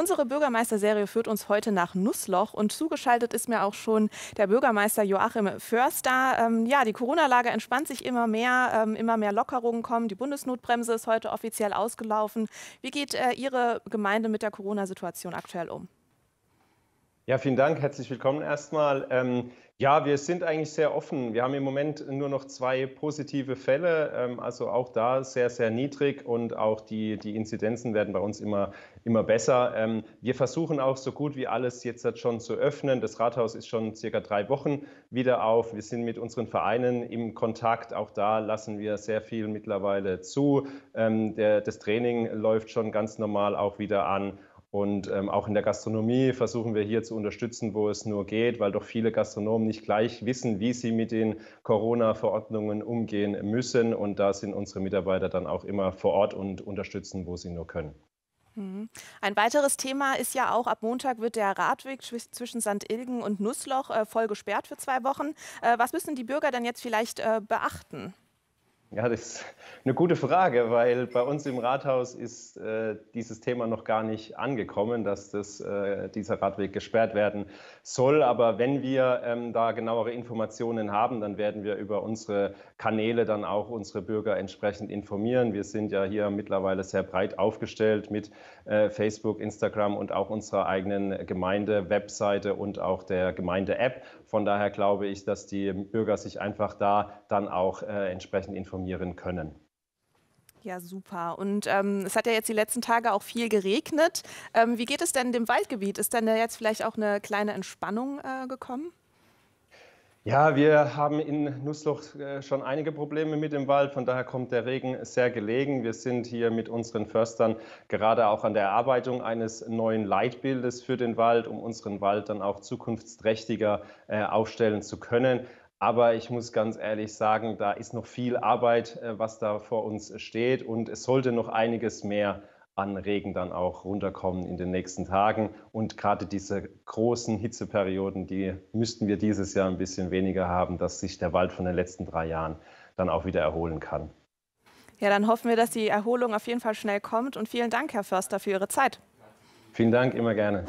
Unsere Bürgermeisterserie führt uns heute nach Nussloch und zugeschaltet ist mir auch schon der Bürgermeister Joachim Förster. Ähm, ja, die Corona-Lage entspannt sich immer mehr, ähm, immer mehr Lockerungen kommen. Die Bundesnotbremse ist heute offiziell ausgelaufen. Wie geht äh, Ihre Gemeinde mit der Corona-Situation aktuell um? Ja, vielen Dank. Herzlich willkommen erstmal. Ähm, ja, wir sind eigentlich sehr offen. Wir haben im Moment nur noch zwei positive Fälle, ähm, also auch da sehr, sehr niedrig und auch die, die Inzidenzen werden bei uns immer, immer besser. Ähm, wir versuchen auch so gut wie alles jetzt halt schon zu öffnen. Das Rathaus ist schon circa drei Wochen wieder auf. Wir sind mit unseren Vereinen im Kontakt. Auch da lassen wir sehr viel mittlerweile zu. Ähm, der, das Training läuft schon ganz normal auch wieder an. Und ähm, auch in der Gastronomie versuchen wir hier zu unterstützen, wo es nur geht, weil doch viele Gastronomen nicht gleich wissen, wie sie mit den Corona-Verordnungen umgehen müssen. Und da sind unsere Mitarbeiter dann auch immer vor Ort und unterstützen, wo sie nur können. Mhm. Ein weiteres Thema ist ja auch, ab Montag wird der Radweg zwischen St. Ilgen und Nussloch äh, voll gesperrt für zwei Wochen. Äh, was müssen die Bürger denn jetzt vielleicht äh, beachten? Ja, das ist eine gute Frage, weil bei uns im Rathaus ist äh, dieses Thema noch gar nicht angekommen, dass das, äh, dieser Radweg gesperrt werden soll. Aber wenn wir ähm, da genauere Informationen haben, dann werden wir über unsere Kanäle dann auch unsere Bürger entsprechend informieren. Wir sind ja hier mittlerweile sehr breit aufgestellt mit äh, Facebook, Instagram und auch unserer eigenen Gemeinde-Webseite und auch der Gemeinde-App. Von daher glaube ich, dass die Bürger sich einfach da dann auch äh, entsprechend informieren informieren können. Ja, super. Und ähm, es hat ja jetzt die letzten Tage auch viel geregnet. Ähm, wie geht es denn dem Waldgebiet? Ist denn da jetzt vielleicht auch eine kleine Entspannung äh, gekommen? Ja, wir haben in Nussloch äh, schon einige Probleme mit dem Wald, von daher kommt der Regen sehr gelegen. Wir sind hier mit unseren Förstern gerade auch an der Erarbeitung eines neuen Leitbildes für den Wald, um unseren Wald dann auch zukunftsträchtiger äh, aufstellen zu können. Aber ich muss ganz ehrlich sagen, da ist noch viel Arbeit, äh, was da vor uns steht. Und es sollte noch einiges mehr an Regen dann auch runterkommen in den nächsten Tagen. Und gerade diese großen Hitzeperioden, die müssten wir dieses Jahr ein bisschen weniger haben, dass sich der Wald von den letzten drei Jahren dann auch wieder erholen kann. Ja, dann hoffen wir, dass die Erholung auf jeden Fall schnell kommt. Und vielen Dank, Herr Förster, für Ihre Zeit. Vielen Dank, immer gerne.